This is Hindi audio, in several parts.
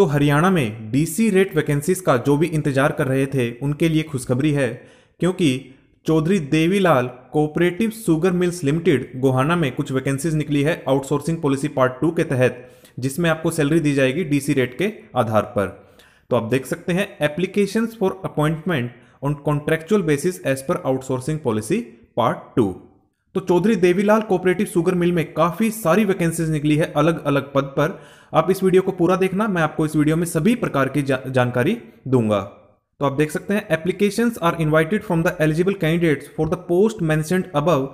तो हरियाणा में डीसी रेट वैकेंसीज का जो भी इंतजार कर रहे थे उनके लिए खुशखबरी है क्योंकि Chaudhary Devilal cooperative sugar mills limited Gohana में कुछ वैकेंसीज निकली है आउटसोर्सिंग पॉलिसी पार्ट टू के तहत जिसमें आपको सैलरी दी जाएगी डीसी रेट के आधार पर तो आप देख सकते हैं application for appointment on contractual basis as per outsourcing policy part two तो Chaudhary Devilal cooperative sugar mill में काफ़ी सारी वैकेंसीज निकली है अलग अलग पद पर आप इस वीडियो को पूरा देखना मैं आपको इस वीडियो में सभी प्रकार की जा, जानकारी दूंगा तो आप देख सकते हैं application are invited from the eligible candidates for the post mentioned above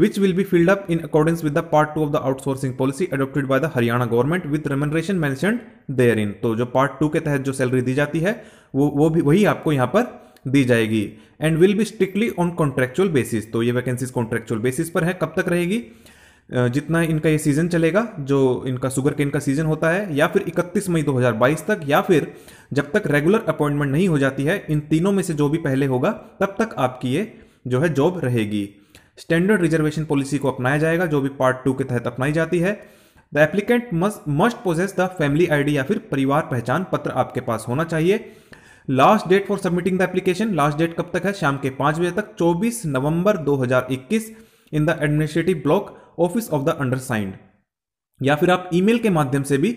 will be be filled up in accordance with part two of the outsourcing policy adopted adopted the Haryana government with with remuneration तो जो पार्ट टू के तहत जो सैलरी दी जाती है वो वो भी वही आपको यहाँ पर दी जाएगी and will be strictly on contractual basis तो ये वैकेंसीज कॉन्ट्रेक्चुअल बेसिस पर है कब तक रहेगी जितना इनका ये सीज़न चलेगा जो इनका शुगर केन का सीज़न होता है या फिर 31 मई 2022 तक या फिर जब तक रेगुलर अपॉइंटमेंट नहीं हो जाती है इन तीनों में से जो भी पहले होगा तब तक आपकी ये जो है जॉब रहेगी स्टैंडर्ड रिजर्वेशन पॉलिसी को अपनाया जाएगा जो भी पार्ट टू के तहत अपनाई जाती है the applicant must must possess the family ID या फिर परिवार पहचान पत्र आपके पास होना चाहिए last date for submitting the application last date कब तक है शाम के पाँच बजे तक 24 नवंबर 2021 in the administrative block office of the undersigned या फिर आप ईमेल के माध्यम से भी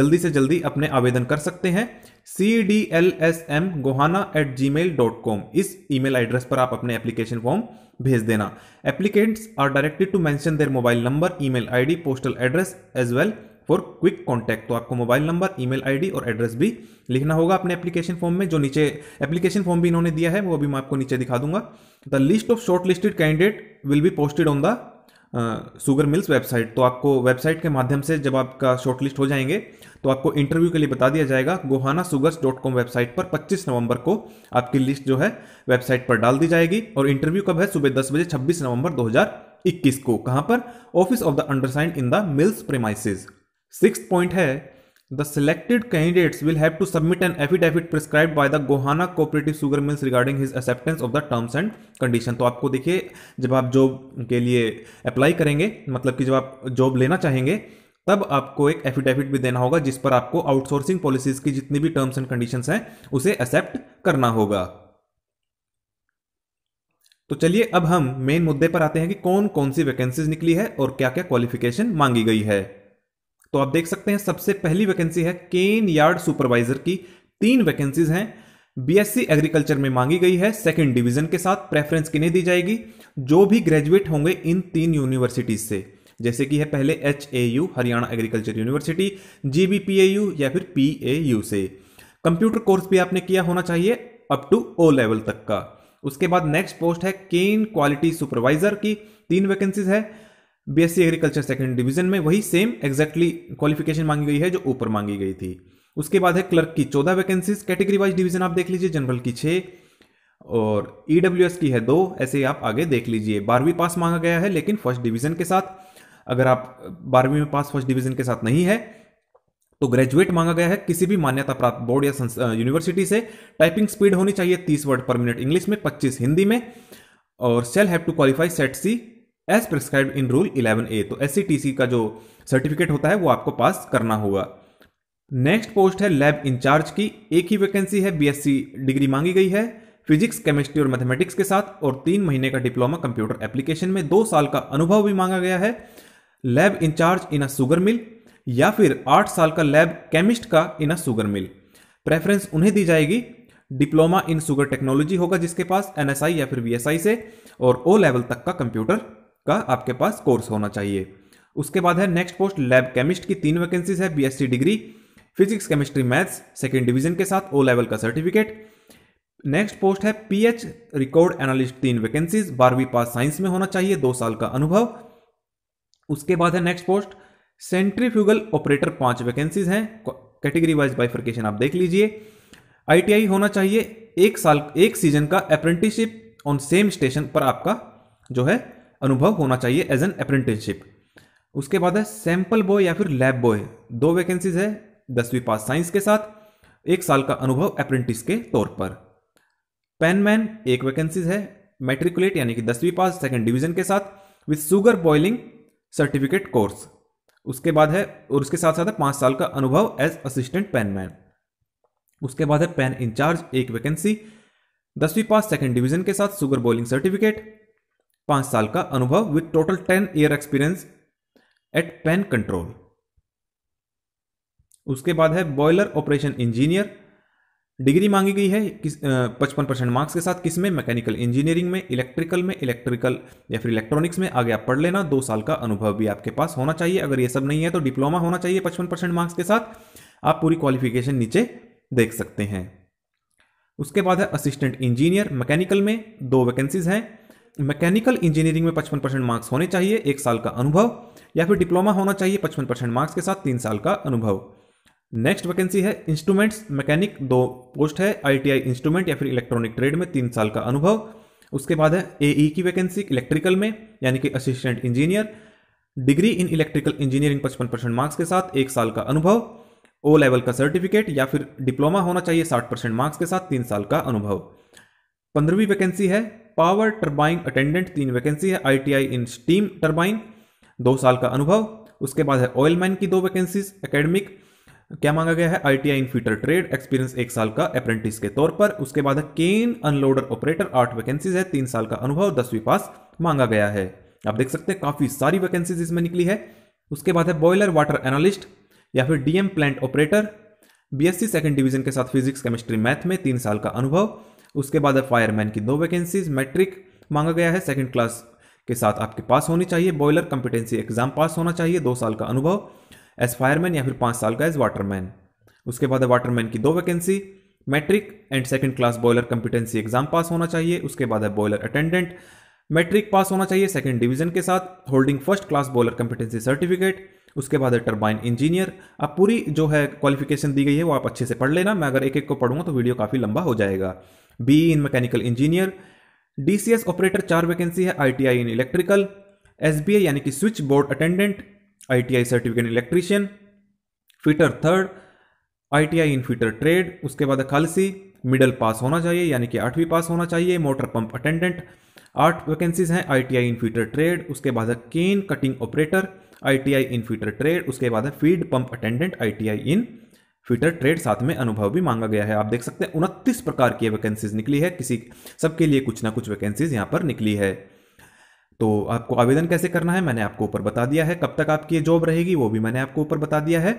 जल्दी से जल्दी अपने आवेदन कर सकते हैं C D L S M Gohana at Gmail dot com इस मेल एड्रेस पर आप अपने एप्लीकेशन फॉर्म भेज देना applicants are directed to mention their mobile number email I D postal address as well for quick contact तो आपको मोबाइल नंबर ईमेल आईडी और एड्रेस भी लिखना होगा अपने एप्लीकेशन फॉर्म में जो नीचे एप्लीकेशन फॉर्म भी इन्होंने दिया है वो अभी मैं आपको नीचे दिखा दूंगा the list of short listed candidate will be posted on the sugar mills website तो आपको वेबसाइट के माध्यम से जब आपका शॉर्टलिस्ट हो जाएंगे तो आपको इंटरव्यू के लिए बता दिया जाएगा Gohana sugars dot com website पर 25 नवंबर को आपकी लिस्ट जो है वेबसाइट पर डाल दी जाएगी और इंटरव्यू कब है सुबह दस बजे 26 नवंबर 2021 को कहां पर office of the undersigned in the mills premises six point है the selected candidates will have to submit an affidavit prescribe by the Gohana cooperative sugar mills regarding his acceptance of the terms and condition तो आपको देखिए जब आप जॉब के लिए अप्लाई करेंगे मतलब कि जब आप जॉब लेना चाहेंगे तब आपको एक एफिडेविट भी देना होगा जिस पर आपको आउटसोर्सिंग पॉलिसीज की जितनी भी टर्म्स एंड कंडीशंस हैं उसे एक्सेप्ट करना होगा तो चलिए अब हम मेन मुद्दे पर आते हैं कि कौन कौन सी वैकेंसीज निकली है और क्या क्या क्वालिफिकेशन मांगी गई है तो आप देख सकते हैं सबसे पहली वैकेंसी है केन यार्ड सुपरवाइजर की तीन वैकेंसीज हैं बीएससी एग्रीकल्चर में मांगी गई है सेकंड डिवीजन के साथ प्रेफरेंस किन्हें दी जाएगी जो भी ग्रेजुएट होंगे इन तीन यूनिवर्सिटीज से जैसे कि है पहले H A U Haryana agriculture university G B P A U या फिर पी ए यू से कंप्यूटर कोर्स भी आपने किया होना चाहिए अप टू ओ लेवल तक का उसके बाद नेक्स्ट पोस्ट है केन क्वालिटी सुपरवाइजर की तीन वैकेंसीज है बीएससी एग्रीकल्चर सेकंड डिवीजन में वही सेम एग्जैक्टली क्वालिफिकेशन मांगी गई है जो ऊपर मांगी गई थी उसके बाद है क्लर्क की चौदह वैकेंसीज कैटेगरी वाइज डिवीजन आप देख लीजिए जनरल की छः और ई e की है दो ऐसे आप आगे देख लीजिए बारहवीं पास मांगा गया है लेकिन फर्स्ट डिवीजन के साथ अगर आप बारहवीं में पास फर्स्ट डिवीजन के साथ नहीं है तो ग्रेजुएट मांगा गया है किसी भी मान्यता प्राप्त बोर्ड या यूनिवर्सिटी से टाइपिंग स्पीड होनी चाहिए तीस वर्ड पर मिनट इंग्लिश में पच्चीस हिंदी में और shall have to qualify set C as prescribe in rule eleven A तो एस का जो सर्टिफिकेट होता है वो आपको पास करना होगा नेक्स्ट पोस्ट है लैब इंचार्ज की एक ही वैकेंसी है बीएससी डिग्री मांगी गई है फिजिक्स केमिस्ट्री और मैथमेटिक्स के साथ और तीन महीने का डिप्लोमा कंप्यूटर एप्लीकेशन में दो साल का अनुभव भी मांगा गया है lab incharge in a sugar mill या फिर आठ साल का लैब केमिस्ट का इन अ सुगर मिल प्रेफरेंस उन्हें दी जाएगी डिप्लोमा इन सुगर टेक्नोलॉजी होगा जिसके पास एनएसआई या फिर वीएसआई से और ओ लेवल तक का कंप्यूटर का आपके पास कोर्स होना चाहिए उसके बाद है नेक्स्ट पोस्ट लैब केमिस्ट की तीन वैकेंसीज है BSc degree physics chemistry maths second division के साथ ओ लेवल का सर्टिफिकेट नेक्स्ट पोस्ट है पीएच रिकॉर्ड एनालिस्ट तीन वैकेंसीज बारहवीं पास साइंस में होना चाहिए दो साल का अनुभव उसके बाद है नेक्स्ट पोस्ट सेंट्रीफ्यूगल ऑपरेटर पांच वैकेंसीज हैं कैटेगरी वाइज बाइफर्केशन आप देख लीजिए आईटीआई होना चाहिए एक साल एक सीजन का अप्रेंटिसशिप ऑन सेम स्टेशन पर आपका जो है अनुभव होना चाहिए एज एन अप्रेंटिसशिप उसके बाद है सैंपल बॉय या फिर लैब बॉय दो वैकेंसीज है दसवीं पास साइंस के साथ एक साल का अनुभव अप्रेंटिस के तौर पर पेनमैन एक वैकेंसीज है मेट्रिकुलेट यानी कि दसवीं पास सेकेंड डिवीजन के साथ with sugar boiling certificate course उसके बाद है और उसके साथ साथ है पाँच साल का अनुभव एज असिस्टेंट पेनमैन उसके बाद है पेन इंचार्ज एक वैकेंसी दसवीं पास सेकेंड डिवीजन के साथ सुगर बॉलिंग सर्टिफिकेट पांच साल का अनुभव with total ten year experience at pan control उसके बाद है बॉयलर ऑपरेशन इंजीनियर डिग्री मांगी गई है किस पचपन परसेंट मार्क्स के साथ किस में मैकेनिकल इंजीनियरिंग में इलेक्ट्रिकल में इलेक्ट्रिकल या फिर इलेक्ट्रॉनिक्स में आगे आप पढ़ लेना दो साल का अनुभव भी आपके पास होना चाहिए अगर ये सब नहीं है तो डिप्लोमा होना चाहिए पचपन परसेंट मार्क्स के साथ आप पूरी क्वालिफिकेशन नीचे देख सकते हैं उसके बाद है असिस्टेंट इंजीनियर मैकेनिकल में दो वैकेंसीज हैं मैकेनिकल इंजीनियरिंग में पचपन परसेंट मार्क्स होने चाहिए एक साल का अनुभव या फिर डिप्लोमा होना चाहिए पचपन परसेंट मार्क्स के साथ तीन साल का अनुभव नेक्स्ट वैकेंसी है इंस्ट्रूमेंट्स मैकेनिक दो पोस्ट है आईटीआई इंस्ट्रूमेंट या फिर इलेक्ट्रॉनिक ट्रेड में तीन साल का अनुभव उसके बाद है एई की वैकेंसी इलेक्ट्रिकल में यानी कि assistant engineer degree in electrical engineering पचपन परसेंट मार्क्स के साथ एक साल का अनुभव ओ लेवल का सर्टिफिकेट या फिर डिप्लोमा होना चाहिए साठ परसेंट मार्क्स के साथ तीन साल का अनुभव पंद्रहवीं वैकेंसी है पावर टर्बाइन अटेंडेंट तीन वैकेंसी है आईटीआई इन स्टीम टर्बाइन दो साल का अनुभव उसके बाद है ऑयलमैन की दो वैकेंसीज एकेडमिक क्या मांगा गया है ITI in fitter trade experience एक साल का अप्रेंटिस के तौर पर उसके बाद है केन अनलोडर ऑपरेटर आठ वैकेंसीज है तीन साल का अनुभव दसवीं पास मांगा गया है आप देख सकते हैं काफी सारी वैकेंसीज इसमें निकली है उसके बाद है बॉयलर वाटर एनालिस्ट या फिर DM plant operator BSc second division के साथ फिजिक्स केमिस्ट्री मैथ में तीन साल का अनुभव उसके बाद है फायरमैन की दो वैकेंसीज मैट्रिक मांगा गया है सेकेंड क्लास के साथ आपके पास होनी चाहिए बॉयलर कॉम्पिटेंसी एग्जाम पास होना चाहिए दो साल का अनुभव एज फायरमैन या फिर पाँच साल का एज वाटरमैन उसके बाद है वाटरमैन की दो vacancy matric and second class boiler competency exam pass होना चाहिए उसके बाद है बॉयलर अटेंडेंट मैट्रिक पास होना चाहिए सेकेंड डिवीजन के साथ holding first class boiler competency certificate उसके बाद है टर्बाइन इंजीनियर अब पूरी जो है क्वालिफिकेशन दी गई है वो आप अच्छे से पढ़ लेना मैं अगर एक एक को पढ़ूंगा तो वीडियो काफ़ी लंबा हो जाएगा B in mechanical engineer DCS operator चार वैकेंसी है आईटीआई इन इलेक्ट्रिकल एसबीआई यानी कि switch board attendant ITI certificate electrician fitter third ITI in fitter trade उसके बाद खालसी मिडल पास होना चाहिए यानी कि आठवीं पास होना चाहिए मोटर पंप अटेंडेंट आठ वैकेंसीज हैं आईटीआई इन फिटर ट्रेड उसके बाद है cane cutting operator ITI in fitter trade उसके बाद है feed pump attendant ITI in fitter trade साथ में अनुभव भी मांगा गया है आप देख सकते हैं उनतीस प्रकार की वैकेंसीज निकली है किसी सबके लिए कुछ ना कुछ वैकेंसीज यहाँ पर निकली है तो आपको आवेदन कैसे करना है मैंने आपको ऊपर बता दिया है कब तक आपकी ये जॉब रहेगी वो भी मैंने आपको ऊपर बता दिया है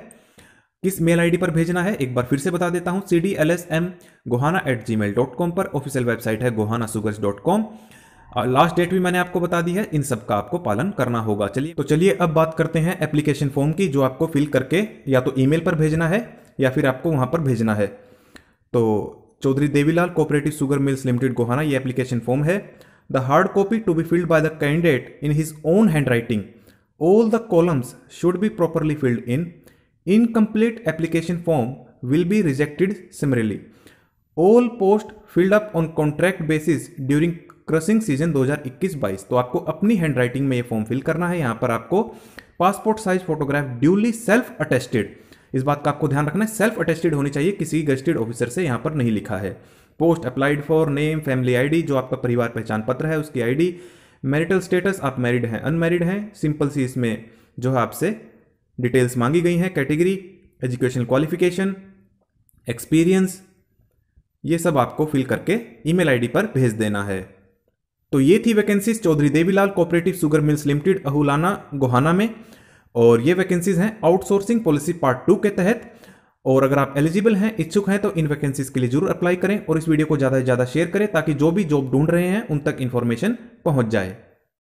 किस मेल आईडी पर भेजना है एक बार फिर से बता देता हूँ C D L S M Gohana at Gmail dot com पर ऑफिशियल वेबसाइट है Gohana sugars dot com last date भी मैंने आपको बता दी है इन सब का आपको पालन करना होगा चलिए तो चलिए अब बात करते हैं एप्लीकेशन फॉर्म की जो आपको फिल करके या तो ईमेल पर भेजना है या फिर आपको वहाँ पर भेजना है तो Chaudhary Devilal cooperative sugar mills limited Gohana ये एप्लीकेशन फॉर्म है the hard copy to be filled by the candidate in his own hand writing all the columns should be properly filled in incomplete application form will be rejected similarly all post filled up on contract basis during crushing season 2021-22 तो आपको अपनी हैंड राइटिंग में ये फॉर्म फिल करना है यहाँ पर आपको passport size photograph duly self attested इस बात का आपको ध्यान रखना है सेल्फ अटेस्टेड होनी चाहिए किसी गजिस्टेड ऑफिसर से यहाँ पर नहीं लिखा है post applied for name family ID जो आपका परिवार पहचान पत्र है उसकी आईडी मैरिटल स्टेटस आप मैरिड हैं अनमैरिड हैं सिंपल सी इसमें जो है आपसे डिटेल्स मांगी गई हैं कैटेगरी एजुकेशनल क्वालिफिकेशन एक्सपीरियंस ये सब आपको फिल करके ईमेल आईडी पर भेज देना है तो ये थी vacancies Chaudhary Devilal cooperative sugar mills limited Ahulana Gohana में और ये वैकेंसीज हैं आउटसोर्सिंग पॉलिसी पार्ट टू के तहत और अगर आप एलिजिबल हैं इच्छुक हैं तो इन वैकेंसीज के लिए जरूर अप्लाई करें और इस वीडियो को ज़्यादा से ज़्यादा शेयर करें ताकि जो भी जॉब ढूंढ रहे हैं उन तक इन्फॉर्मेशन पहुंच जाए